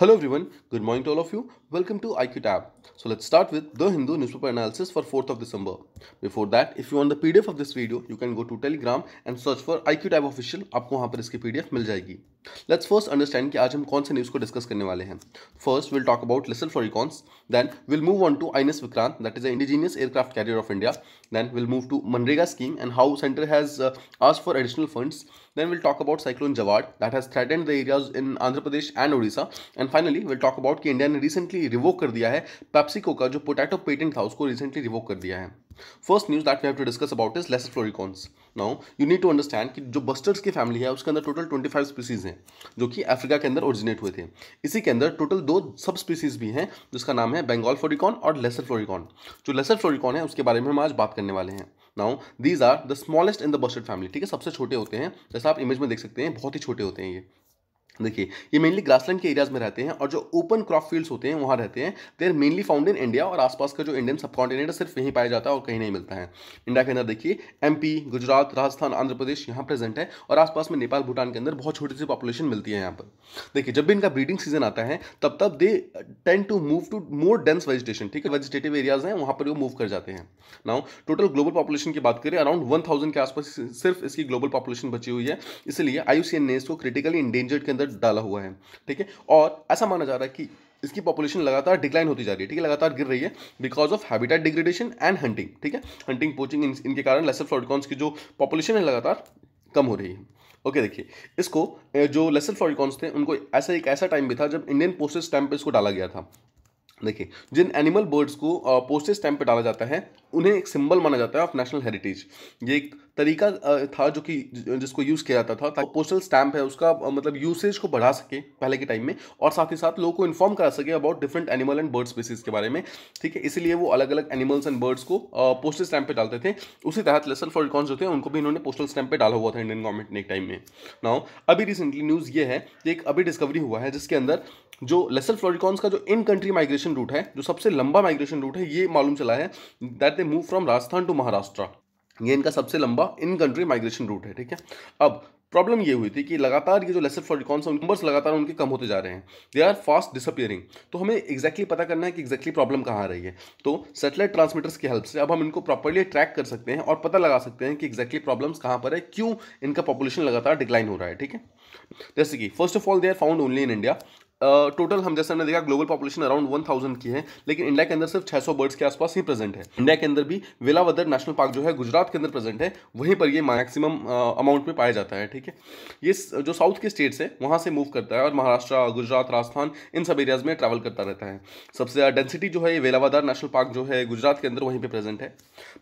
Hello everyone, good morning to all of you. Welcome to IQ Tab. So let's start with the Hindu newspaper analysis for 4th of December. Before that, if you want the PDF of this video, you can go to Telegram and search for IQ Tab official. आपको वहाँ पर PDF मिल जाएगी. Let's first understand कि आज हम कौन से news को डिस्कस करने वाले हैं first will talk about lesser florican then will move on to INS Vikrant that is a indigenous aircraft carrier of India then will move to MNREGA scheme and how centre has ask for additional funds then will talk about cyclone Jawad that has and the areas in Andhra Pradesh and Odisha and finally will talk about कि India ने recently revoke कर दिया है PepsiCo का जो potato patent था उसको recently revoke कर दिया है first news that we have to discuss about is for floricans now you need to understand कि जो बस्टर्स की फैमिली है उसके अंदर टोटल ट्वेंटी फाइव स्पीसीज हैं जो कि अफ्रीका के अंदर ओरिजिनेट हुए थे इसी के अंदर टोटल दो सब स्पीसीज भी हैं जिसका नाम है बंगाल फ्लोरिकॉन और लेसर फ्लोरिकॉन जो लेसर फ्लोरिकॉन है उसके बारे में हम आज बात करने वाले हैं now these are the smallest in the bustard family ठीक है सबसे छोटे होते हैं जैसा आप इमेज में देख सकते हैं बहुत ही छोटे होते हैं ये देखिए ये मेनली ग्रासलैंड के एरियाज में रहते हैं और जो ओपन क्रॉप फील्ड्स होते हैं वहाँ रहते हैं they are mainly found in India और आसपास का जो इंडियन सब कॉन्टिनेंट है सिर्फ यहीं पाया जाता है और कहीं नहीं मिलता है इंडिया के अंदर देखिए एमपी गुजरात राजस्थान आंध्र प्रदेश यहाँ प्रेजेंट है और आसपास में नेपाल भूटान के अंदर बहुत छोटी सी पॉपुलेशन मिलती है यहाँ पर देखिए जब भी इनका ब्रीडिंग सीजन आता है तब तब they tend to move to more dense vegetation ठीक है वेजिटेटिव एरियाज हैं वहाँ पर वो मूव कर जाते हैं नाउ टोटल ग्लोबल पॉपुलेशन की बात करें अराउंड वन के आसपास सिर्फ इसकी ग्लोबल पॉपुलेशन बची हुई है इसलिए आई ने इसको क्रिटिकली इंडेंजर्ड के अंदर अंदर डाला हुआ है ठीक है और ऐसा माना जा रहा है कि इसकी पॉपुलेशन लगातार डिक्लाइन होती जा रही है ठीक है लगातार गिर रही है because of habitat degradation and hunting ठीक है हंटिंग पोचिंग इन, इनके कारण लेसर फ्लॉरिकॉन्स की जो पॉपुलेशन है लगातार कम हो रही है ओके okay, देखिए इसको जो लेसर फ्लॉरिकॉन्स थे उनको ऐसा एक ऐसा टाइम भी था जब इंडियन पोस्टेज स्टैम्प पर इसको डाला गया था देखिए जिन एनिमल बर्ड्स को पोस्टेज स्टैम्प पर डाला जाता है उन्हें एक सिंबल माना जाता है ऑफ नेशनल हेरिटेज ये एक तरीका था जो कि जिसको यूज़ किया जाता था ताकि पोस्टल स्टैम्प है उसका मतलब यूसेज को बढ़ा सके पहले के टाइम में और साथ ही साथ लोगों को इन्फॉर्म करा सके about different animal and bird species के बारे में ठीक है इसीलिए वो अलग अलग एनिमल्स एंड बर्ड्स को पोस्टल स्टैम्प पे डालते थे उसी तहत लेसन फॉर रिकॉन्स जो थे उनको भी इन्होंने पोस्टल स्टैम्प पे डाला हुआ था इंडियन गवर्नमेंट ने एक टाइम में नाउ अभी रिसेंटली न्यूज़ ये है कि एक अभी डिस्कवरी हुआ है जिसके अंदर जो लेसल फ्लोरिकॉन्स का जो इन कंट्री माइग्रेशन रूट है जो सबसे लंबा माइग्रेशन रूट है ये मालूम चला है that they move from Rajasthan to Maharashtra ये इनका सबसे लंबा इन कंट्री माइग्रेशन रूट है ठीक है अब प्रॉब्लम ये हुई थी कि लगातार ये जो लेसर फॉर रिकॉन्स नंबर्स लगातार उनके कम होते जा रहे हैं दे आर फास्ट डिसअपियरिंग तो हमें एक्जैक्टली exactly पता करना है कि एग्जैक्टली प्रॉब्लम कहाँ रही है तो सेटेलाइट ट्रांसमीटर्स की हेल्प से अब हम इनको प्रॉपरली ट्रैक कर सकते हैं और पता लगा सकते हैं कि एक्जैक्टली प्रॉब्लम्स कहाँ पर है क्यों इनका पॉपुलेशन लगातार डिक्लाइन हो रहा है ठीक है जैसे कि first of all they are found only in India total हम जैसे हमने देखा global population around one thousand की है लेकिन इंडिया के अंदर सिर्फ 600 बर्ड्स के आसपास ही प्रेजेंट है इंडिया के अंदर भी वेलावदर नेशनल पार्क जो है गुजरात के अंदर प्रेजेंट है वहीं पर ये मैक्सिमम अमाउंट में पाया जाता है ठीक है ये जो साउथ के स्टेट्स है वहाँ से मूव करता है और महाराष्ट्र गुजरात राजस्थान इन सब एरियाज में ट्रैवल करता रहता है सबसे ज़्यादा डेंसिटी जो है ये वेलावादार नेशनल पार्क जो है गुजरात के अंदर वहीं पर प्रेजेंट है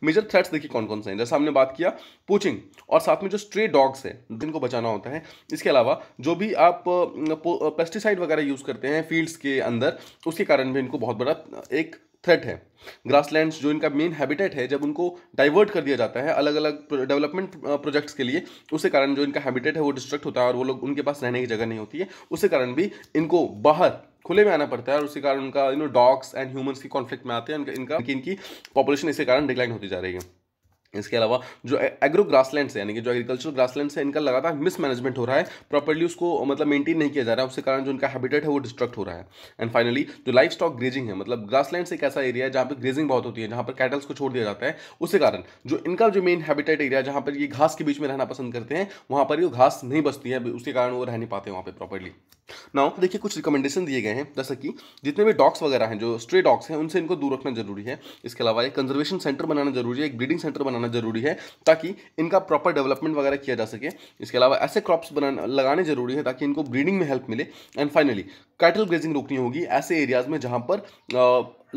मेजर थ्रेट्स देखिए कौन कौन से हैं जैसे हमने बात किया पोचिंग और साथ में जो स्ट्रे डॉग्स है जिनको बचाना होता है इसके अलावा जो भी आप पेस्टिसाइड वगैरह ज़्यादा यूज़ करते हैं फील्ड्स के अंदर उसके कारण भी इनको बहुत बड़ा एक थ्रेट है ग्रासलैंड्स जो इनका मेन हैबिटेट है जब उनको डाइवर्ट कर दिया जाता है अलग अलग डेवलपमेंट प्रोजेक्ट्स के लिए उसके कारण जो इनका हैबिटेट है वो डिस्ट्रक्ट होता है और वो लोग उनके पास रहने की जगह नहीं होती है उसके कारण भी इनको बाहर खुले में आना पड़ता है और उसके कारण उनका you know dogs and humans की कॉन्फ्लिक्ट में आते हैं इनका इनकी पॉपुलेशन इसके कारण डिक्लाइन होती जा रही है इसके अलावा जो एग्रो ग्रासलैंड्स है यानी कि जो एग्रीकल्चर ग्रासलैंड्स है इनका लगातार मिसमैनेजमेंट हो रहा है प्रॉपरली उसको मतलब मेंटेन नहीं किया जा रहा है उसके कारण जो इनका हैबिटेट है वो डिस्ट्रक्ट हो रहा है एंड फाइनली जो लाइफ स्टॉक ग्रेजिंग है मतलब ग्रासलैंड्स एक ऐसा एरिया है जहाँ पर ग्रेजिंग बहुत होती है जहाँ पर कैटल्स को छोड़ दिया जाता है उसके कारण जो इनका जो मेन हैबिटेट एरिया जहाँ पर ये घास के बीच में रहना पसंद करते हैं वहाँ पर ये घास नहीं बचती है उसके कारण वो रह नहीं पाते वहाँ पर प्रॉपरली नाउ देखिए कुछ रिकमेंडेशन दिए गए हैं जैसे कि जितने भी डॉग्स वगैरह हैं जो स्ट्रे डॉग्स हैं उनसे इनको दूर रखना जरूरी है इसके अलावा एक कंजर्वेशन सेंटर बनाना जरूरी है एक ब्रीडिंग सेंटर बनाना लगाना ज़रूरी है ताकि इनका प्रॉपर डेवलपमेंट वगैरह किया जा सके इसके अलावा ऐसे क्रॉप्स लगाने ज़रूरी है ताकि इनको ब्रीडिंग में हेल्प मिले एंड फाइनली कैटल ग्रेजिंग रोकनी होगी ऐसे एरियाज़ में जहां पर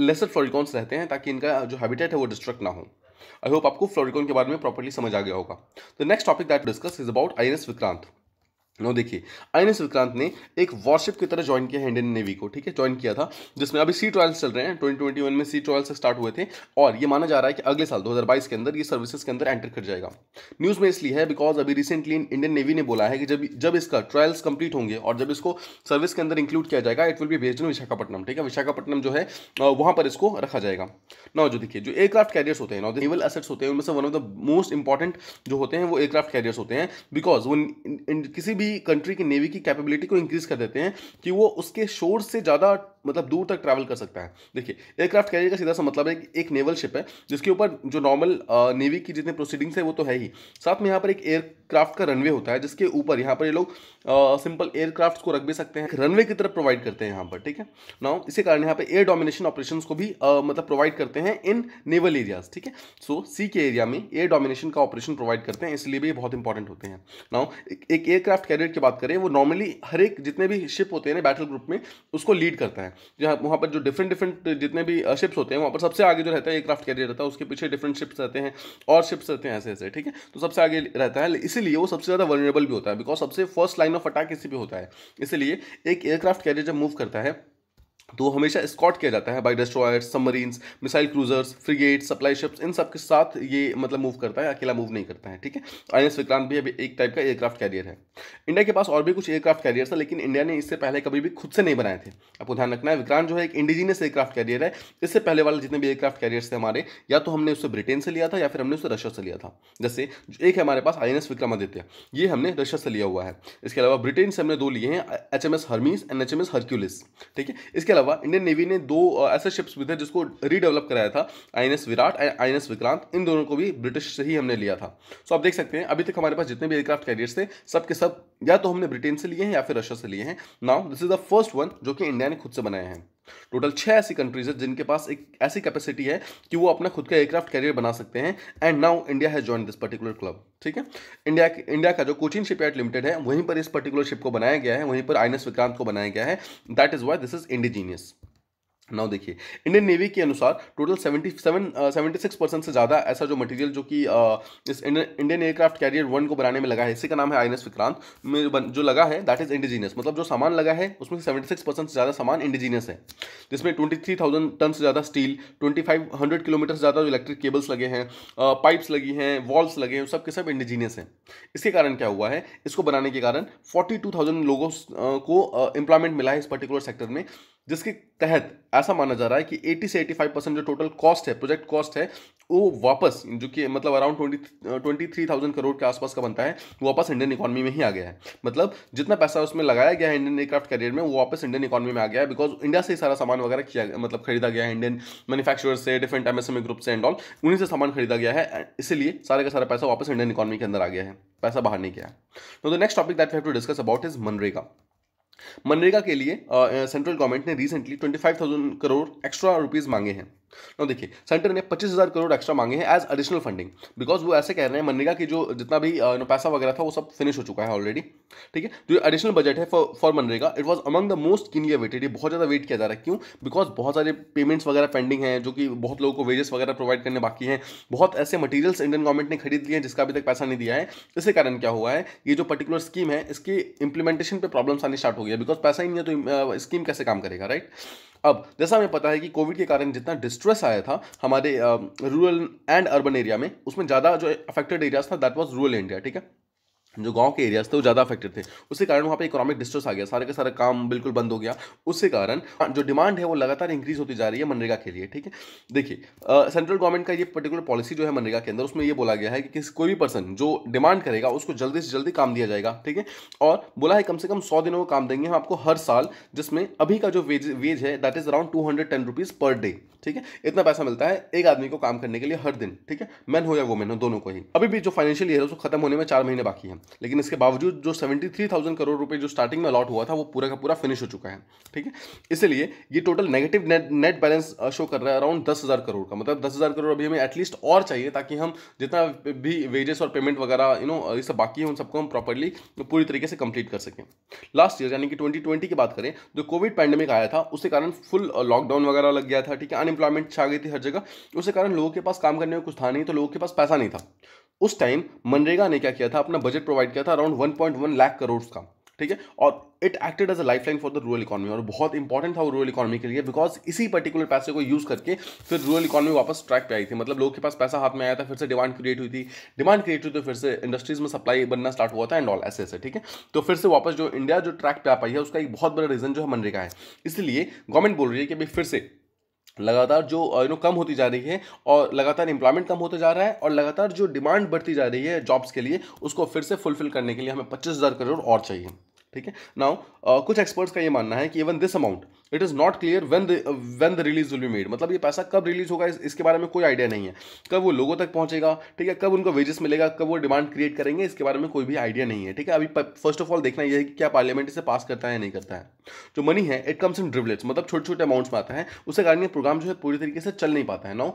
लेसर फ्लोरिकॉन्स रहते हैं ताकि इनका जो हैबिटेट है वो डिस्ट्रक्ट ना हो आई होप आपको फ्लोरिकॉन के बारे में प्रॉपर्ली समझ आ गया होगा the next topic that discuss is about I S Vikrant no देखिए एन विक्रांत ने एक वॉरशिप की तरह ज्वाइन किया है इंडियन नेवी को ठीक है ज्वाइन किया था जिसमें अभी सी ट्रायल्स चल रहे हैं 2021 में सी ट्रायल्स स्टार्ट हुए थे और ये माना जा रहा है कि अगले साल 2022 के अंदर ये सर्विसेज के अंदर एंटर कर जाएगा न्यूज़ में इसलिए है बिकॉज अभी रिसेंटली इंडियन नेवी ने बोला है कि जब जब इसका ट्रायल्स कंप्लीट होंगे और जब इसको सर्विस के अंदर इंक्लूड किया जाएगा it will be based in Visakhapatnam ठीक है विशाखापट्टनम जो है वहाँ पर इसको रखा जाएगा नौ जो देखिए जो एयरक्राफ्ट कैरियर्स होते हैं नौ नेवल एसेट्स होते हैं उनमें से one of the most important जो होते हैं वो एयरक्राफ्ट कैरियर्स होते हैं बिकॉज वो किसी भी कंट्री की नेवी की कैपेबिलिटी को इंक्रीज कर देते हैं कि वो उसके शोर से ज़्यादा मतलब दूर तक ट्रैवल कर सकता है देखिए एयरक्राफ्ट कैरियर का सीधा सा मतलब है एक नेवल शिप है जिसके ऊपर जो नॉर्मल नेवी की जितनी प्रोसीडिंग्स है वो तो है ही साथ में यहाँ पर एक एयरक्राफ्ट का रनवे होता है जिसके ऊपर यहाँ पर ये लोग सिंपल एयरक्राफ्ट को रख भी सकते हैं रनवे की तरफ प्रोवाइड करते हैं यहाँ पर ठीक है ना इसी कारण यहाँ पर एयर डोमिनेशन ऑपरेशन को भी आ, मतलब प्रोवाइड करते हैं इन नेवल एरियाज ठीक है सो सी के एरिया में एयर डोमिनेशन का ऑपरेशन प्रोवाइड करते हैं इसलिए भी बहुत इंपॉर्टेंट होते हैं ना एक एयरक्राफ्ट कैरियर की बात करें वो नॉर्मली हर एक जितने भी शिप होते हैं ना बैटल ग्रुप में उसको लीड करता है जहाँ वहाँ पर जो डिफरेंट डिफरेंट जितने भी शिप्स होते हैं वहाँ पर सबसे आगे जो रहता है एयरक्राफ्ट कैरियर रहता है उसके पीछे डिफरेंट शिप्स रहते हैं और शिप्स रहते हैं ऐसे ऐसे ठीक है तो सबसे आगे रहता है इसीलिए वो सबसे ज़्यादा वर्नेबल भी होता है बिकॉज सबसे फर्स्ट लाइन ऑफ अटैक इसी पर होता है इसीलिए एक एयरक्राफ्ट कैरियर जब मूव करता है तो हमेशा स्कॉट किया जाता है by destroyers submarines missile cruisers frigate supply ships इन सब के साथ ये मतलब मूव करता है अकेला मूव नहीं करता है ठीक है आई एन विक्रांत भी अभी एक टाइप का एयरक्राफ्ट कैरियर है इंडिया के पास और भी कुछ एयरक्राफ्ट कैरियर था लेकिन इंडिया ने इससे पहले कभी भी खुद से नहीं बनाए थे आपको ध्यान रखना है विक्रांत जो है एक इंडिजीनियस एयरक्राफ्ट कैरियर है इससे पहले वाले जितने भी एयरक्राफ्ट कैरियर थे हमारे या तो हमने उसे ब्रिटेन से लिया था या फिर हमने उसे रशिया से लिया था जैसे एक है हमारे पास आई एन विक्रमादित्य ये हमने रशिया से लिया हुआ है इसके अलावा ब्रिटेन से हमने दो लिए हैं H M S Hermes and H M S Hercules ठीक है इसके अलावा इंडियन नेवी ने दो ऐसे शिप्स भी थे जिसको रीडेवलप कराया था आई विराट आई विक्रांत इन दोनों को भी ब्रिटिश से ही हमने लिया था सो आप देख सकते हैं अभी तक हमारे पास जितने भी एयरक्राफ्ट कैरियर्स थे सबके सब या तो हमने ब्रिटेन से लिए हैं या फिर रशिया से लिए हैं now this is the first one जो कि इंडिया ने खुद से बनाए हैं टोटल छः ऐसी कंट्रीज है जिनके पास एक ऐसी कैपेसिटी है कि वो अपना खुद का एयरक्राफ्ट कैरियर बना सकते हैं and now India has join this particular club ठीक है इंडिया इंडिया का जो कोचिन शिपयार्ड लिमिटेड है वहीं पर इस पर्टिकुलर शिप को बनाया गया है वहीं पर आईएनएस विक्रांत को बनाया गया है that is why this is indigenous now देखिए इंडियन नेवी के अनुसार total seventy seven seventy six percent से ज़्यादा ऐसा जो मटेरियल जो कि uh, इस इंडियन एयरक्राफ्ट कैरियर वन को बनाने में लगा है इसी का नाम है आई विक्रांत में जो लगा है दैट इज इंडिजीनियस मतलब जो सामान लगा है उसमें सेवेंटी सिक्स परसेंट से ज़्यादा सामान इंडिजीनियस है जिसमें ट्वेंटी थ्री थाउजेंड टन से ज़्यादा steel twenty five hundred kilometre से ज़्यादा जो इलेक्ट्रिक केबल्स लगे हैं पाइप्स uh, लगी हैं वॉल्स लगे हैं सब के सब इंडिजीनियस हैं इसके कारण क्या हुआ है इसको बनाने के कारण फोर्टी टू थाउजेंड लोगों uh, को एम्प्लॉयमेंट मिला है इस पर्टिकुलर सेक्टर में जिसके तहत ऐसा माना जा रहा है कि 80 से 85 परसेंट जो टोटल कॉस्ट है प्रोजेक्ट कॉस्ट है वो वापस जो कि मतलब around twenty twenty three thousand crore के आसपास का बनता है वो वापस इंडियन इकोनॉमी में ही आ गया है मतलब जितना पैसा उसमें लगाया गया है इंडियन एयरक्राफ्ट कैरियर में वो वापस इंडियन इकोनॉमी में आ गया है बिकॉज इंडिया से ही सारा सामान वगैरह किया मतलब खरीदा गया है इंडियन मैन्युफैक्चरर से डिफरेंट एमएसएमई ग्रुप से एंड ऑल उन्हीं से सामान खरीदा गया है इसीलिए सारे का सारा पैसा वापस इंडियन इकॉनमी के अंदर आ गया है पैसा बाहर नहीं गया है तो the next topic that we have to discuss about is MNREGA MNREGA के लिए सेंट्रल गवर्नमेंट ने रिसेंटली 25,000 करोड़ एक्स्ट्रा रुपीज़ मांगे हैं नो देखिए सेंटर ने पच्चीस हज़ार करोड़ एक्स्ट्रा मांगे हैं एज एडिशनल फंडिंग बिकॉज वो ऐसे कह रहे हैं मनरेगा की जो जितना भी नो uh, पैसा वगैरह था वो सब फिनिश हो चुका है ऑलरेडी ठीक है जो एडिशनल बजट है for MNREGA it was among the most keenly waited ये बहुत ज़्यादा वेट किया जा रहा है क्यों बिकॉज बहुत सारे पेमेंट्स वगैरह पेंडिंग हैं जो कि बहुत लोगों को वेजेस वगैरह प्रोवाइड करने बाकी हैं बहुत ऐसे मटीरियल्स इंडियन गवर्नमेंट ने खरीद लिए हैं जिसका अभी तक पैसा नहीं दिया है इसके कारण क्या हुआ है ये जो पर्टिकुलर स्कीम है इसकी इंप्लीमेंटेशन पर प्रॉब्लम्स आनी स्टार्ट हो गया है बिकॉज पैसा ही नहीं है तो स्कीम uh, कैसे काम करेगा राइट अब जैसा हमें पता है कि कोविड के कारण जितना डिस्ट्रेस आया था हमारे रूरल एंड अर्बन एरिया में उसमें ज़्यादा जो अफेक्टेड एरियाज था दैट वॉज रूरल इंडिया ठीक है जो गांव के एरियाज थे वो ज़्यादा अफेक्टेड थे उसके कारण वहाँ पे इकोनॉमिक डिस्ट्रेस आ गया सारे का सारा काम बिल्कुल बंद हो गया उसके कारण जो डिमांड है वो लगातार इंक्रीज होती जा रही है मनरेगा के लिए ठीक है देखिए सेंट्रल गवर्नमेंट का ये पर्टिकुलर पॉलिसी जो है मनरेगा के अंदर उसमें ये बोला गया है कि किसी कोई भी पर्सन जो डिमांड करेगा उसको जल्दी से जल्दी काम दिया जाएगा ठीक है और बोला है कम से कम सौ दिनों का काम देंगे हम आपको हर साल जिसमें अभी का जो वेज वेज है that is around two hundred ten rupees per day ठीक है इतना पैसा मिलता है एक आदमी को काम करने के लिए हर दिन ठीक है मैन हो या वुमेन हो दोनों को ही अभी भी जो फाइनेंशियल ईयर है उसको खत्म होने में चार महीने बाकी हैं लेकिन इसके बावजूद जो सेवेंटी थ्री थाउजेंड करोड़ रुपए जो स्टार्टिंग में अलॉट हुआ था वो पूरा का पूरा फिनिश हो चुका है ठीक है इसलिए ये total negative net net balance show कर रहा है अराउंड दस हज़ार करोड़ का मतलब दस हज़ार करोड़ अभी हमें एटलीस्ट और चाहिए ताकि हम जितना भी वेजेस और पेमेंट वगैरह यू नो ये सब बाकी है उन सबको हम प्रॉपरली पूरी तरीके से कंप्लीट कर सकें लास्ट ईयर यानी कि ट्वेंटी ट्वेंटी की बात करें जो कोविड पैंडमिक आया था उसके कारण फुल लॉकडाउन वगैरह लग गया था ठीक है अनएम्प्लॉयमेंट छा गई थी हर जगह उसके कारण लोगों के पास काम करने में कुछ था नहीं तो लोगों के पास पैसा नहीं था उस टाइम मनरेगा ने क्या किया था अपना बजट प्रोवाइड किया था अराउंड 1.1 लाख करोड़ का ठीक है और it acted as a life line for the rural economy और बहुत इंपॉर्टेंट था वो रूरल इकॉनमी के लिए बिकॉज इसी पर्टिकुलर पैसे को यूज करके फिर रूरल इकॉनमी वापस ट्रैक पे आई थी मतलब लोगों के पास पैसा हाथ में आया था फिर से डिमांड क्रिएट हुई थी डिमांड क्रिएट हुई तो फिर से इंडस्ट्रीज में सप्लाई बनना स्टार्ट हुआ था एंड ऑल ऐसे ऐसे ठीक है तो फिर से वापस जो इंडिया जो ट्रैक पे आ पाई है उसका एक बहुत बड़ा रीजन जो है मनरेगा है इसलिए गवर्नमेंट बोल रही है कि भाई फिर से लगातार जो यू uh, नो कम होती जा रही है और लगातार एम्प्लॉयमेंट कम होता जा रहा है और लगातार जो डिमांड बढ़ती जा रही है जॉब्स के लिए उसको फिर से फुलफिल करने के लिए हमें पच्चीस हज़ार करोड़ और चाहिए ठीक है नाउ uh, कुछ एक्सपर्ट्स का ये मानना है कि even this amount it is not clear when when the release will be made मतलब ये पैसा कब रिलीज होगा इस, इसके बारे में कोई आइडिया नहीं है कब वो लोगों तक पहुंचेगा ठीक है कब उनको वेजेस मिलेगा कब वो डिमांड क्रिएट करेंगे इसके बारे में कोई भी आइडिया नहीं है ठीक है अभी फर्स्ट ऑफ ऑल देखना यह है कि क्या पार्लियामेंट इसे पास करता है या नहीं करता है जो मनी है इट कम्स इन ड्रिवलेट्स मतलब छोटे छोटे अमाउंट्स में आता है उसके कारण ये प्रोग्राम जो है पूरी तरीके से चल नहीं पाता है नाउ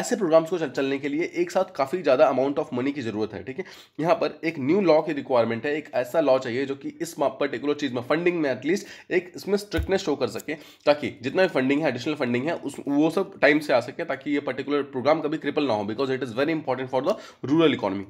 ऐसे प्रोग्राम्स को चलने के लिए एक साथ काफ़ी ज़्यादा अमाउंट ऑफ मनी की ज़रूरत है ठीक है यहाँ पर एक न्यू लॉ की रिक्वायरमेंट है एक ऐसा लॉ चाहिए जो कि इस पर्टिकुलर चीज़ में फंडिंग में एटलीस्ट एक इसमें स्ट्रिक्टनेस शो कर सके ताकि जितना भी फंडिंग है एडिशनल फंडिंग है उस वो सब टाइम से आ सके ताकि ये पर्टिकुलर प्रोग्राम कभी क्रिपल ना हो because it is very important for the rural economy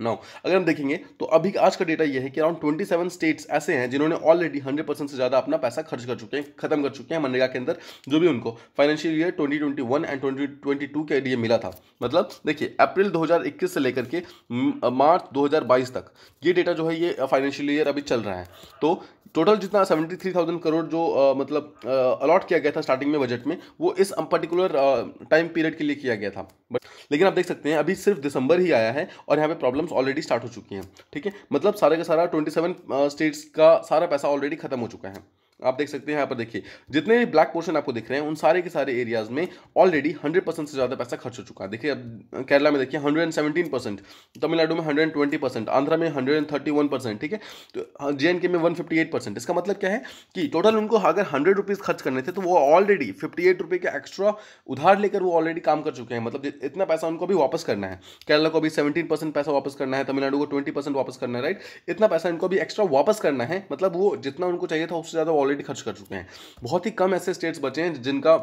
now अगर हम देखेंगे तो अभी आज का डेटा यह है कि अराउंड ट्वेंटी सेवन स्टेट्स ऐसे हैं जिन्होंने ऑलरेडी हंड्रेड परसेंट से ज़्यादा अपना पैसा खर्च कर चुके हैं खत्म कर चुके हैं मनरेगा के अंदर जो भी उनको financial year twenty twenty one and twenty twenty two के लिए मिला था मतलब देखिए अप्रैल दो हज़ार इक्कीस से लेकर के मार्च दो हज़ार बाईस तक ये डेटा जो है ये फाइनेंशियल ईयर अभी चल रहा है तो टोटल जितना सेवेंटी थ्री थाउजेंड करोड़ जो आ, मतलब अलॉट किया गया था स्टार्टिंग में बजट में वो इस पर्टिकुलर टाइम पीरियड के लिए किया गया था बट लेकिन आप देख सकते हैं अभी सिर्फ दिसंबर ही आया है और यहाँ पे प्रॉब्लम्स स्कीम्स ऑलरेडी स्टार्ट हो चुकी हैं ठीक है मतलब सारे का सारा ट्वेंटी सेवन स्टेट्स का सारा पैसा ऑलरेडी खत्म हो चुका है आप देख सकते हैं यहाँ पर देखिए जितने भी ब्लैक पोर्शन आपको दिख रहे हैं उन सारे के सारे एरियाज में ऑलरेडी 100 परसेंट से ज़्यादा पैसा खर्च हो चुका है देखिए अब केरला में देखिए 117 परसेंट तमिलनाडु में 120 परसेंट आंध्रा में 131 परसेंट ठीक है तो जे हाँ, में 158 परसेंट इसका मतलब क्या है कि टोटल उनको अगर हंड्रेड रुपीज़ खर्च करने थे तो वो ऑलरेडी फिफ्टी एट का एक्स्ट्रा उधार लेकर वो ऑलरेडी काम कर चुके हैं मतलब इतना पैसा उनको भी वापस करना है केरला को अभी सेवेंटीन परसेंट पैसा वापस करना है तमिलनाडु को ट्वेंटी परसेंट वापस करना है राइट इतना पैसा इनको भी एक्स्ट्रा वापस करना है मतलब वो जितना उनको चाहिए था उससे ज़्यादा ऑलरेडी ऑलरेडी खर्च कर चुके हैं बहुत ही कम ऐसे स्टेट्स बचे हैं जिनका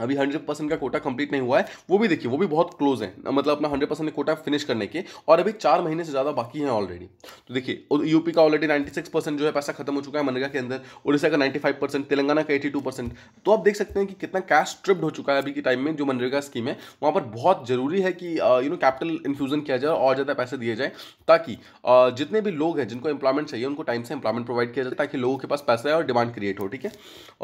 अभी हंड्रेड परसेंट का कोटा कंप्लीट नहीं हुआ है वो भी देखिए वो भी बहुत क्लोज है मतलब अपना हंड्रेड परसेंट कोटा फिनिश करने के और अभी चार महीने से ज़्यादा बाकी हैं ऑलरेडी तो देखिए यूपी का ऑलरेडी नाइन्टी सिक्स परसेंट जो है पैसा खत्म हो चुका है मनरेगा के अंदर उड़ीसा का नाइन्टी फाइव परसेंट तेलंगाना का एटी टू परसेंट तो आप देख सकते हैं कि कितना कैश ट्रिप्ड हो चुका है अभी के टाइम में जो मनरेगा स्कीम है वहाँ पर बहुत ज़रूरी है कि यू नो कैपिटल इन्फ्यूजन किया जाए और ज़्यादा पैसे दिए जाए ताकि जितने भी लोग हैं जिनको एम्प्लॉयमेंट चाहिए उनको टाइम से एम्प्लॉयमेंट प्रोवाइड किया जाए ताकि लोगों के पास पैसा है और डिमांड क्रिएट हो ठीक है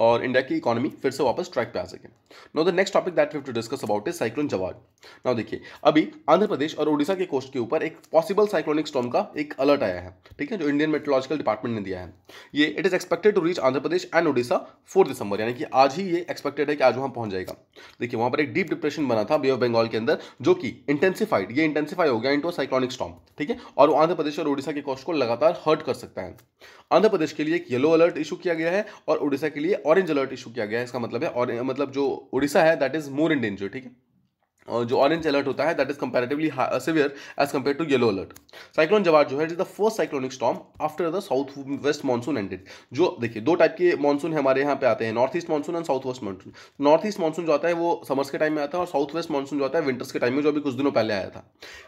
और इंडिया की इकोनॉमी फिर से वापस ट्रैक पर आ सके now the next topic that we to discuss about is cyclone Jawad now देखिए अभी आंध्र प्रदेश और उड़ीसा के कोस्ट के ऊपर एक पॉसिबल साइक्लोनिक स्टॉम का एक अलर्ट आया है ठीक है जो इंडियन मेट्रोलॉजिकल डिपार्टमेंट ने दिया है ये it is expected to reach Andhra Pradesh and Orissa four December यानी कि आज ही ये एक्सपेक्टेड है कि आज वहां पहुंच जाएगा देखिए वहां पर एक डीप डिप्रेशन बना था बे ऑफ बंगाल के अंदर जो कि इंटेंसिफाइड ये इंटेंसिफाई हो गया इंटू साइक्लोनिक स्टॉम ठीक है और आंध्र प्रदेश और उड़ीसा के कोस्ट को लगातार हर्ट कर सकता है आंध्र प्रदेश के लिए एक येलो अलर्ट इशू किया गया है और उड़ीसा के लिए ऑरेंज अलर्ट इशू किया गया है इसका मतलब है और मतलब जो उड़ीसा है that is more in danger ठीक है और जो ऑरेंज अलर्ट होता है that is comparatively severe as compare to yellow alert cyclone Jawad जो है is the first cyclonic storm after the south west monsoon ended जो देखिए दो टाइप के मानसून हमारे यहाँ पे आते हैं north east monsoon and south west monsoon north east monsoon जो आता है वो समर्स के टाइम में आता है और साउथ वेस्ट मानसून जो आता है विंटर्स के टाइम में जो अभी कुछ दिनों पहले आया था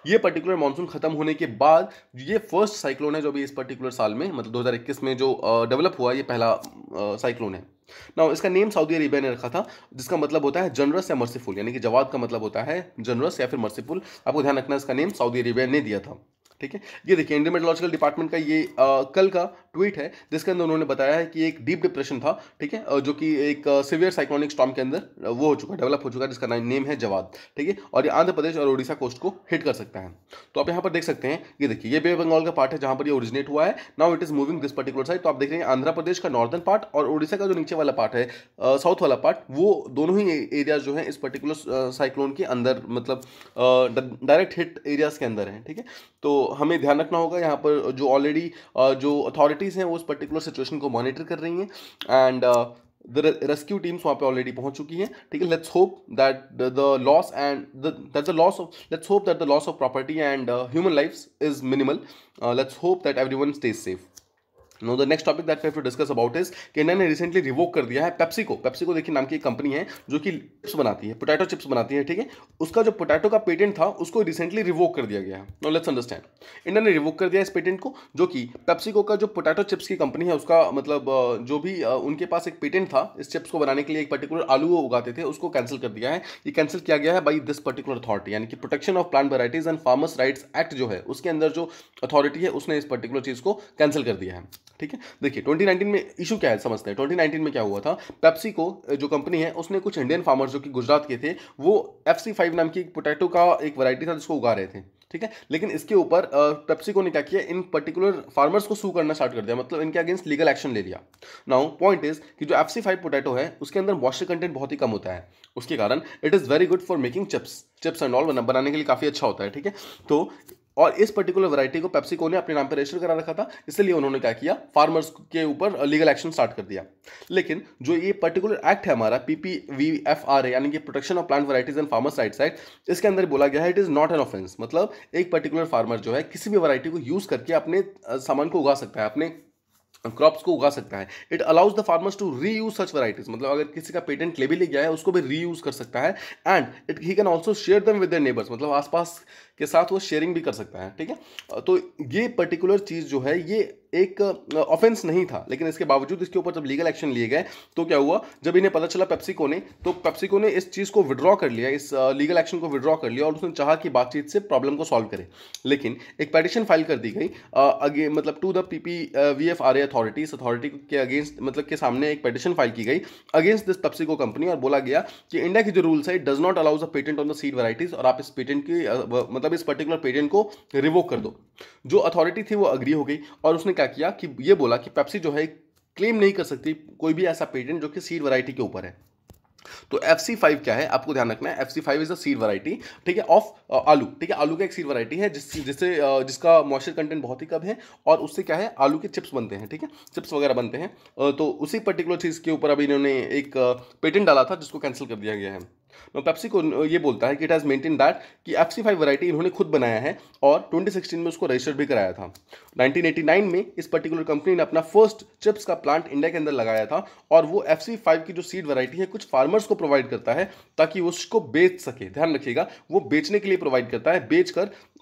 ये पर्टिकुलर मानसून खत्म होने के बाद ये फर्स्ट साइक्लोन है जो अभी इस पर्टिकुलर साल में मतलब दो में जो डेवलप uh, हुआ ये पहला साइक्लोन uh, है ना इसका नेम सऊदी अरेबिया ने रखा था जिसका मतलब होता है जनरस या मर्सीफुल यानी कि जवाब का मतलब होता है जनरस या फिर मर्सीफुल आपको ध्यान रखना इसका नेम सऊदी अरेबिया ने दिया था ठीक है ये देखिए इंडियन मेट्रोलॉजिकल डिपार्टमेंट का ये आ, कल का ट्वीट है जिसके अंदर उन्होंने बताया है कि एक डीप डिप्रेशन था ठीक है जो कि एक सिवियर साइक्लोनिक स्टॉम के अंदर वो हो चुका है डेवलप हो चुका है जिसका नेम है जवाब ठीक है और ये आंध्र प्रदेश और उड़ीसा कोस्ट को हिट कर सकता है तो आप यहाँ पर देख सकते हैं ये देखिए ये बे बंगाल का पार्ट है जहाँ पर ये ओरिजिनेट हुआ है now it is moving this particular side तो आप देख रहे हैं आंध्र प्रदेश का नॉर्दर्न पार्ट और उड़ीसा का जो नीचे वाला पार्ट है साउथ वाला पार्ट वो दोनों ही एरियाज जो है इस पर्टिकुलर साइक्लोन के अंदर मतलब डायरेक्ट हिट एरियाज के अंदर है ठीक है तो हमें ध्यान रखना होगा यहाँ पर जो ऑलरेडी जो अथॉरिटीज़ हैं वो उस पर्टिकुलर सिचुएशन को मॉनिटर कर रही हैं एंड द रेस्क्यू टीम्स वहाँ पे ऑलरेडी पहुँच चुकी हैं ठीक है let's hope that the loss and that the loss of let's hope that the loss of property and human life is minimal let's hope that everyone stays safe now the next topic that we to discuss about is कि ने recently revoke कर दिया है PepsiCo को देखिए नाम की एक कंपनी है जो कि चिप्स बनाती है पोटैटो चिप्स बनाती है ठीक है उसका जो पोटैटो का पेटेंट था उसको रिसेंटली रिवोक कर दिया गया है नो लेट्स अंडरस्टैंड इंडिया ने रिवोक कर दिया इस पेटेंट को जो कि पेप्सिको का जो पोटैटो चिप्स की कंपनी है उसका मतलब जो भी उनके पास एक पेटेंट था इस चिप्स को बनाने के लिए एक पर्टिकुलर आलू उगाते थे उसको कैंसिल कर दिया है ये कैंसिल किया गया है बाई दिस पर्टिकुलर अथॉरिटी यानी कि protection of plant varieties and farmers rights act जो है उसके अंदर जो अथॉरिटी है उसने इस पर्टिकुलर चीज़ को कैंसिल कर दिया है ठीक है देखिए 2019 में इशू क्या है समझते हैं 2019 में क्या हुआ था पेप्सी को जो कंपनी है उसने कुछ इंडियन फार्मर्स जो कि गुजरात के थे वो एफ सी फाइव नाम की पोटैटो का एक वैरायटी था जिसको उगा रहे थे ठीक है लेकिन इसके ऊपर पेप्सिको ने क्या किया इन पर्टिकुलर फार्मर्स को सू करना स्टार्ट कर दिया मतलब इनके अगेंस्ट लीगल एक्शन ले लिया नाउ पॉइंट इज कि जो एफ सी फाइव पोटैटो है उसके अंदर मॉइस्चर कंटेंट बहुत ही कम होता है उसके कारण it is very good for making chips chips and all बनाने के लिए काफ़ी अच्छा होता है ठीक है तो और इस पर्टिकुलर वैरायटी को पेप्सिको ने अपने नाम पर रजिस्टर करा रखा था इसलिए उन्होंने क्या किया फार्मर्स के ऊपर लीगल एक्शन स्टार्ट कर दिया लेकिन जो ये पर्टिकुलर एक्ट है हमारा पीपीवीएफआर यानी कि protection of plant varieties and farmers rights act इसके अंदर बोला गया है it is not an offence मतलब एक पर्टिकुलर फार्मर जो है किसी भी वरायटी को यूज़ करके अपने सामान को उगा सकता है अपने क्रॉप्स को उगा सकता है it allows the farmers to reuse such varieties मतलब अगर किसी का पेटेंट ले भी ले गया है उसको भी री यूज कर सकता है and it he can also share them with neighbours मतलब आसपास के साथ वो शेयरिंग भी कर सकता है ठीक है तो ये पर्टिकुलर चीज़ जो है ये एक ऑफेंस नहीं था लेकिन इसके बावजूद इसके ऊपर जब लीगल एक्शन लिए गए तो क्या हुआ जब इन्हें पता चला पेप्सिको ने तो पेप्सिको ने इस चीज़ को विड्रॉ कर लिया इस लीगल एक्शन को विड्रॉ कर लिया और उसने चाहा कि बातचीत से प्रॉब्लम को सॉल्व करे लेकिन एक पटिशन फाइल कर दी गई अगे मतलब to the P P V F R A authority authority के अगेंस्ट मतलब के सामने एक पटिशन फाइल की गई अगेंस्ट दिस पेप्सिको कंपनी और बोला गया कि इंडिया के जो रूल्स है it does not allows a patent on the seed varieties और आप इस पेटेंट की मतलब मतलब इस पर्टिकुलर पेटेंट को रिवोक कर दो जो अथॉरिटी थी वो अग्री हो गई और उसने क्या किया कि ये बोला कि पेप्सी जो है क्लेम नहीं कर सकती कोई भी ऐसा पेटेंट जो कि सीड वैरायटी के ऊपर है तो एफ सी फाइव क्या है आपको ध्यान रखना है F C five is a seed variety ठीक है ऑफ uh, आलू ठीक है आलू का एक सीड वराइटी है जिस जिससे uh, जिसका मॉइस्चर कंटेंट बहुत ही कम है और उससे क्या है आलू के चिप्स बनते हैं ठीक है चिप्स वगैरह बनते हैं uh, तो उसी पर्टिकुलर चीज़ के ऊपर अभी इन्होंने एक पेटेंट डाला था जिसको कैंसिल कर दिया गया है पेप्सी को ये बोलता है कि इट हैज़ मेंटेन दैट कि एफ सी फाइव वराइटी इन्होंने खुद बनाया है और 2016 में उसको रजिस्टर भी कराया था 1989 में इस पर्टिकुलर कंपनी ने अपना फर्स्ट चिप्स का प्लांट इंडिया के अंदर लगाया था और वो एफ सी फाइव की जो सीड वराइटी है कुछ फार्मर्स को प्रोवाइड करता है ताकि उसको बेच सके ध्यान रखिएगा वो बेचने के लिए प्रोवाइड करता है बेच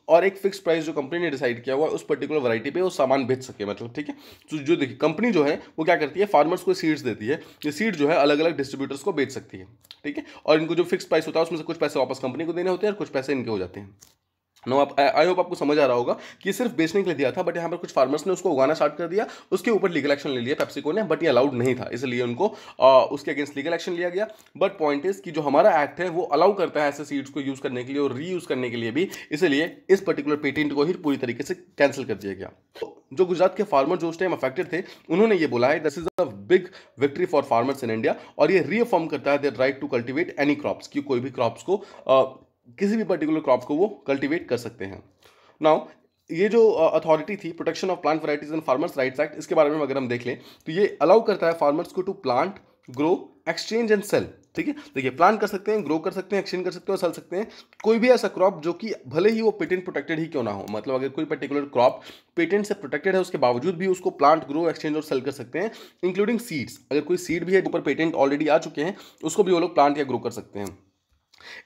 और एक फिक्स प्राइस जो कंपनी ने डिसाइड किया हुआ है उस पर्टिकुलर वैरायटी पे वो सामान बेच सके मतलब ठीक है तो जो देखिए कंपनी जो है वो क्या करती है फार्मर्स को सीड्स देती है ये सीड जो है अलग अलग डिस्ट्रीब्यूटर्स को बेच सकती है ठीक है और इनको जो फिक्स प्राइस होता है उसमें से कुछ पैसे वापस कंपनी को देने होते हैं और कुछ पैसे इनके हो जाते हैं नो आप आई होप आपको समझ आ रहा होगा कि सिर्फ बेचने के लिए दिया था बट यहाँ पर कुछ फार्मर्स ने उसको उगाना स्टार्ट कर दिया उसके ऊपर लीगल एक्शन ले लिया पेप्सिको ने बट ये अलाउड नहीं था इसलिए उनको आ, उसके अगेंस्ट लीगल एक्शन लिया गया बट पॉइंट इज कि जो हमारा एक्ट है वो अलाउ करता है ऐसे सीड्स को यूज़ करने के लिए और री करने के लिए भी इसलिए इस पर्टिकुलर पेटेंट को ही पूरी तरीके से कैंसिल कर दिया गया तो जो गुजरात के फार्मर जो उस टाइम अफेक्टेड थे उन्होंने ये बोला है this is a big victory for farmers in India और ये रीअफॉर्म करता है their right to cultivate any crops की कोई भी क्रॉप्स को आ, किसी भी पर्टिकुलर क्रॉप को वो कल्टीवेट कर सकते हैं नाउ ये जो अथॉरिटी थी protection of plant varieties and farmers rights act इसके बारे में अगर हम देख लें तो ये अलाउ करता है फार्मर्स को to plant grow exchange and sell ठीक है देखिए प्लांट कर सकते हैं ग्रो कर सकते हैं एक्सचेंज कर सकते हैं और सेल सकते हैं कोई भी ऐसा क्रॉप जो कि भले ही वो पेटेंट प्रोटेक्टेड ही क्यों ना हो मतलब अगर कोई पर्टिकुलर क्रॉप पेटेंट से प्रोटेक्टेड है उसके बावजूद भी उसको प्लांट ग्रो एक्सचेंज और सेल कर सकते हैं इंक्लूडिंग सीड्स अगर कोई सीड भी है ऊपर पेटेंट ऑलरेडी आ चुके हैं उसको भी वो लोग प्लांट या ग्रो कर सकते हैं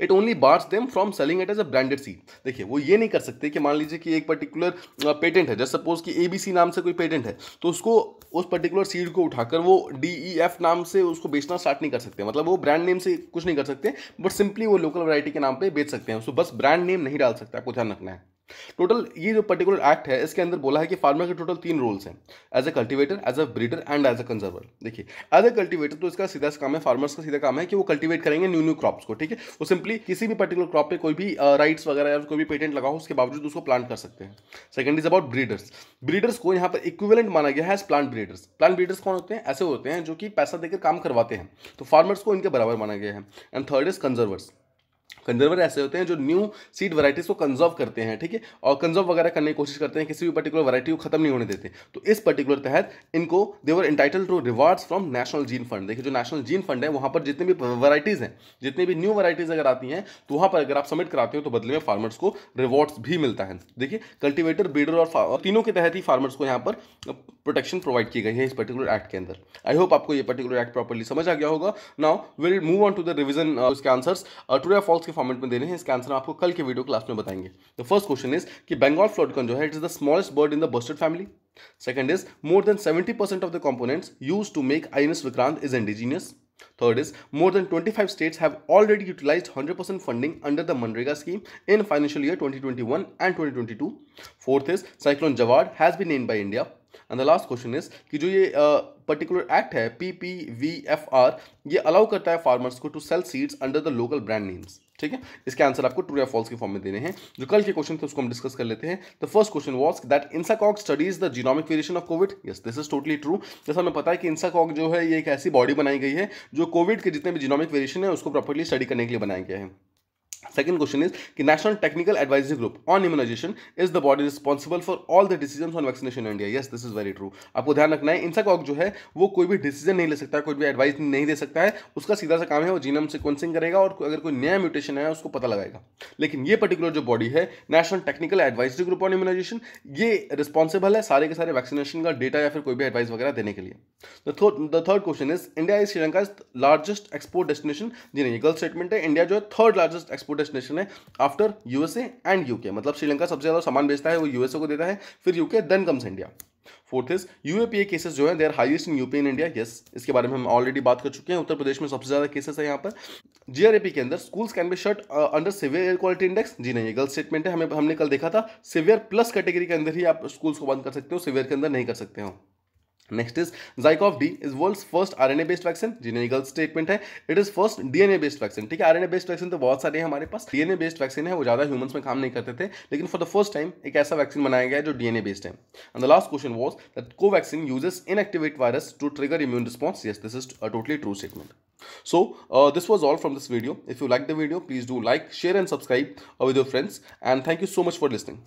it only bars them from selling it as a branded seed देखिए वो ये नहीं कर सकते कि मान लीजिए कि एक पर्टिकुलर पेटेंट है जैसे सपोज कि ए नाम से कोई पेटेंट है तो उसको उस पर्टिकुलर सीड को उठाकर वो डी e नाम से उसको बेचना स्टार्ट नहीं कर सकते मतलब वो ब्रांड नेम से कुछ नहीं कर सकते बट सिंपली वो लोकल वैरायटी के नाम पर बेच सकते हैं उसको बस ब्रांड नेम नहीं डाल सकते आपको ध्यान रखना है टोटल ये जो पर्टिकुलर एक्ट है इसके अंदर बोला है कि फार्मर के टोटल तीन रोल्स हैं as a cultivator as a breeder and as a conserver देखिए एज अ कल्टीवेटर तो इसका सीधा काम है फार्मर्स का सीधा काम है कि वो कल्टीवेट करेंगे न्यू न्यू क्रॉप्स को ठीक है वो सिंपली किसी भी पर्टिकुलर क्रॉप पे कोई भी राइट्स वगैरह या कोई भी पेटेंट लगाओ उसके बावजूद उसको प्लांट कर सकते हैं second is about breeders breeders को यहाँ पर इक्विवेलेंट माना गया है as plant breeders plant breeders कौन होते हैं ऐसे होते हैं जो कि पैसा देकर काम करवाते हैं तो फार्मर्स को इनके बराबर माना गया है and third is conservers conserver ऐसे होते हैं जो न्यू सीड वराइटीज़ को कंजर्व करते हैं ठीक है और कंजर्व वगैरह करने की कोशिश करते हैं किसी भी पर्टिकुलर वराइटी को खत्म नहीं होने देते तो इस पर्टिकुलर तहत इनको they're entitled to rewards from national gene fund देखिए जो नेशनल जीन फंड है वहां पर जितनी भी वराइटीज़ हैं जितनी भी न्यू वराइटीज़ अगर आती हैं तो वहां पर अगर आप सबमिट कराते हो तो बदले में फार्मर्स को रिवॉर्ड्स भी मिलता है देखिए कल्टिवेटर ब्रीडर और तीनों के तहत ही फार्मर्स को यहाँ पर प्रोटेक्शन प्रोवाइड की गई है इस पर्टिकुलर एक्ट के अंदर आई होप आपको ये पर्टिकुलर एक्ट प्रॉपरली समझ आ गया होगा now will move on to the revision उसके आंसर्स ट्रू या फॉल्स के फॉर्मेट में देने हैं इसका आंसर आपको कल के वीडियो क्लास में बताएंगे द फर्स्ट क्वेश्चन इज कि बंगाल फ्लोटकॉन जो है it is the smallest bird in the bustard family second is more than seventy percent of the components use to make I Vikrant is indigenous third is more than twenty five states have already utilize hundred percent funding under the MNREGA scheme in financial year 2021 and two fourth is cyclone Jawad has been named by India and the last question is कि जो ये particular act है P P V F R ये allow करता है farmers को to sell seeds under the local brand names ठीक है इसके आंसर आपको ट्रू या फॉल्स के फॉर्म में देने हैं जो कल के क्वेश्चन थे उसको हम डिस्कस कर लेते हैं the first question was that INSACOG studies the genomic variation of COVID yes this is totally true जैसा हमें पता है कि इंसाकॉक जो है ये एक ऐसी बॉडी बनाई गई है जो कोविड के जितने भी जीनोमिक वेरिएशन है उसको प्रॉपरली स्टडी करने के लिए बनाया गया है Second क्वेश्चन is कि National Technical Advisory Group on Immunization is the body responsible for all the decisions on vaccination in India. Yes, this is very आपको ध्यान रखना है इंसाकॉक जो है वो कोई भी डिसीजन नहीं ले सकता है कोई भी एडवाइस नहीं दे सकता है उसका सीधा सा काम है वो जीनम सिक्वेंसिंग करेगा और अगर कोई नया म्यूटेशन है उसको पता लगाएगा लेकिन ये पर्टिकुलर जो बॉडी है national technical advisory group on immunisation ये रिस्पॉन्सिबल है सारे के सारे वैक्सीनेशन का डेटा या फिर कोई भी एडवाइस वगैरह देने के लिए the third question is India is Sri Lanka largest export destination जी नहीं गलत स्टेटमेंट है इंडिया जो है third largest export export destination है आफ्टर यूएसए एंड यूके मतलब श्रीलंका सबसे ज़्यादा सामान बेचता है वो यूएसए को देता है फिर UK then comes India fourth is UAPA cases जो है their highest in UP in India yes इसके बारे में हम ऑलरेडी बात कर चुके हैं उत्तर प्रदेश में सबसे ज्यादा केसेस है यहाँ पर जीआरएपी के अंदर schools can be shut under severe air quality index जी नहीं ये गलत स्टेटमेंट है हमें हमने कल देखा था सिवियर प्लस कैटेगरी के अंदर ही आप स्कूल्स को बंद कर सकते हो सिवियर के अंदर नहीं कर सकते हो next is ZyCoV D is world first RNA based vaccine जिन्हें गलत स्टेटमेंट है it is first DNA based vaccine ठीक है आरएनए बेस्ड वैक्सीन तो बहुत सारे हैं हमारे पास डीएनए बेस्ड वैक्सीन है वो ज्यादा ह्यूमंस में काम नहीं करते थे लेकिन फॉर द फर्स्ट टाइम एक ऐसा वैक्सीन बनाया गया जो डीएनए बेस्ड है and the last question was that Covaxin uses inactivate virus to trigger immune response yes this is a totally true statement so this was all from this video if you like the video please do like share and subscribe with your friends and thank you so much for listening